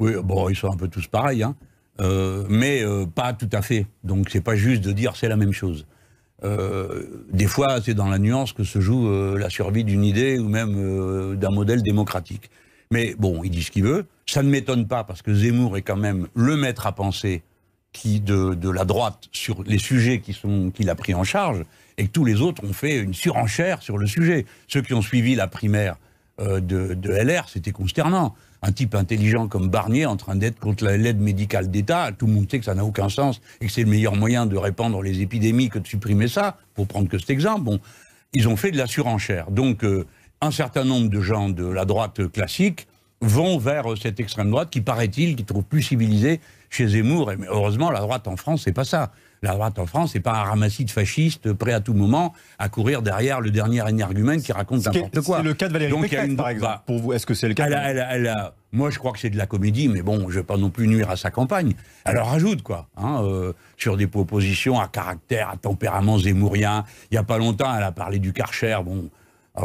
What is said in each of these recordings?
Oui, bon, ils sont un peu tous pareils, hein, euh, mais euh, pas tout à fait. Donc c'est pas juste de dire c'est la même chose. Euh, des fois, c'est dans la nuance que se joue la survie d'une idée ou même d'un modèle démocratique. Mais bon, il dit ce qu'il veut. Ça ne m'étonne pas parce que Zemmour est quand même le maître à penser qui de, la droite sur les sujets qui sont qu'il a pris en charge et que tous les autres ont fait une surenchère sur le sujet. Ceux qui ont suivi la primaire euh, de, LR, c'était consternant. Un type intelligent comme Barnier en train d'être contre l'aide médicale d'État, tout le monde sait que ça n'a aucun sens et que c'est le meilleur moyen de répandre les épidémies que de supprimer ça, pour prendre que cet exemple. Bon, ils ont fait de la surenchère. Donc, euh, un certain nombre de gens de la droite classique vont vers cette extrême droite qui, paraît-il, qui trouve plus civilisée chez Zemmour. Et heureusement, la droite en France, c'est pas ça. La droite en France, c'est pas un ramassis de fascistes prêts à tout moment à courir derrière le dernier énergumène qui raconte n'importe quoi. C'est le cas de Valérie une... par exemple. Bah, pour vous, est-ce que c'est le cas Moi, je crois que c'est de la comédie, mais bon, je ne vais pas non plus nuire à sa campagne. Alors rajoute, quoi, hein, euh, sur des propositions à caractère, à tempérament zémourien. Il n'y a pas longtemps, elle a parlé du Karcher. Bon,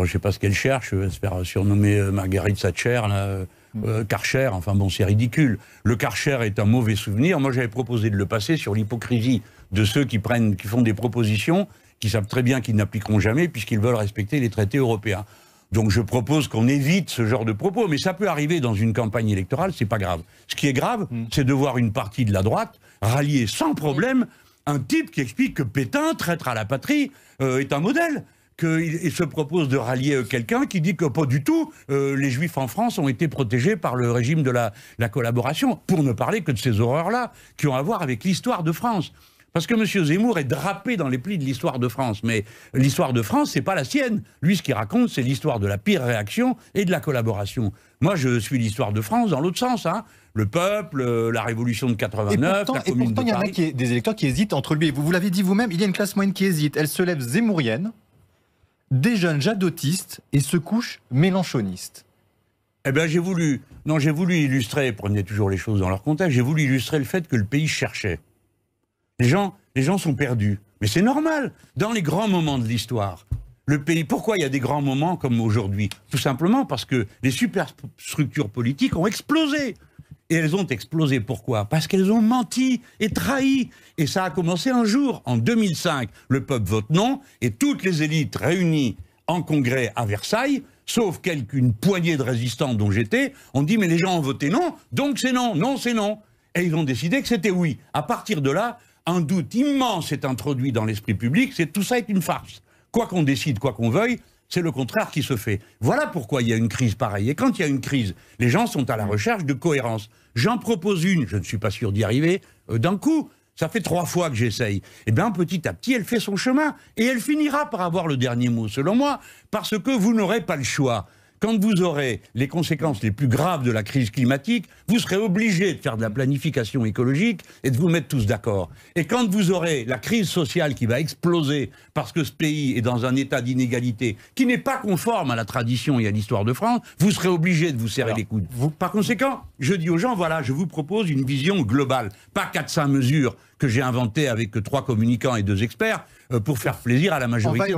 je ne sais pas ce qu'elle cherche, elle se faire surnommer euh, Marguerite Thatcher, là, euh, mm. euh, Karcher, enfin bon, c'est ridicule. Le Karcher est un mauvais souvenir. Moi, j'avais proposé de le passer sur l'hypocrisie de ceux qui, prennent, qui font des propositions qui savent très bien qu'ils n'appliqueront jamais puisqu'ils veulent respecter les traités européens. Donc je propose qu'on évite ce genre de propos, mais ça peut arriver dans une campagne électorale, c'est pas grave. Ce qui est grave, mm. c'est de voir une partie de la droite rallier sans problème un type qui explique que Pétain, traître à la patrie, est un modèle qu'il se propose de rallier euh, quelqu'un qui dit que pas du tout, euh, les juifs en France ont été protégés par le régime de la, collaboration, pour ne parler que de ces horreurs-là, qui ont à voir avec l'histoire de France. Parce que M. Zemmour est drapé dans les plis de l'histoire de France. Mais l'histoire de France, c'est pas la sienne. Lui, ce qu'il raconte, c'est l'histoire de la pire réaction et de la collaboration. Moi, je suis l'histoire de France dans l'autre sens. Hein. Le peuple, euh, la révolution de 89, et pourtant, il y a des électeurs qui hésitent entre lui vous. Vous l'avez dit vous-même, il y a une classe moyenne qui hésite. Elle se lève zémourienne, des jeunes jadotistes et se couche mélanchoniste. Eh bien, j'ai voulu, non, j'ai voulu illustrer, prenez toujours les choses dans leur contexte, j'ai voulu illustrer le fait que le pays cherchait. Les gens, les gens sont perdus. Mais c'est normal. Dans les grands moments de l'histoire, le pays. Pourquoi il y a des grands moments comme aujourd'hui Tout simplement parce que les superstructures politiques ont explosé. Et elles ont explosé. Pourquoi Parce qu'elles ont menti et trahi. Et ça a commencé un jour, en 2005. Le peuple vote non, et toutes les élites réunies en congrès à Versailles, sauf quelques poignée de résistants dont j'étais, ont dit mais les gens ont voté non, donc c'est non, non c'est non. Et ils ont décidé que c'était oui. À partir de là, un doute immense est introduit dans l'esprit public, c'est tout ça est une farce. Quoi qu'on décide, quoi qu'on veuille, c'est le contraire qui se fait. Voilà pourquoi il y a une crise pareille. Et quand il y a une crise, les gens sont à la mm. recherche de cohérence. J'en propose une, je ne suis pas sûr d'y arriver euh, d'un coup. Ça fait trois fois que j'essaye. Eh bien, petit à petit, elle fait son chemin. Et elle finira par avoir le dernier mot, selon moi, parce que vous n'aurez pas le choix quand vous aurez les conséquences les plus graves de la crise climatique, vous serez obligé de faire de la planification écologique et de vous mettre tous d'accord. Et quand vous aurez la crise sociale qui va exploser parce que ce pays est dans un état d'inégalité qui n'est pas conforme à la tradition et à l'histoire de France, vous serez obligé de vous serrer les coudes. Par conséquent, je dis aux gens, voilà, je vous propose une vision globale, pas quatre mesures que j'ai inventées avec trois communicants et deux experts euh, pour faire plaisir à la majorité.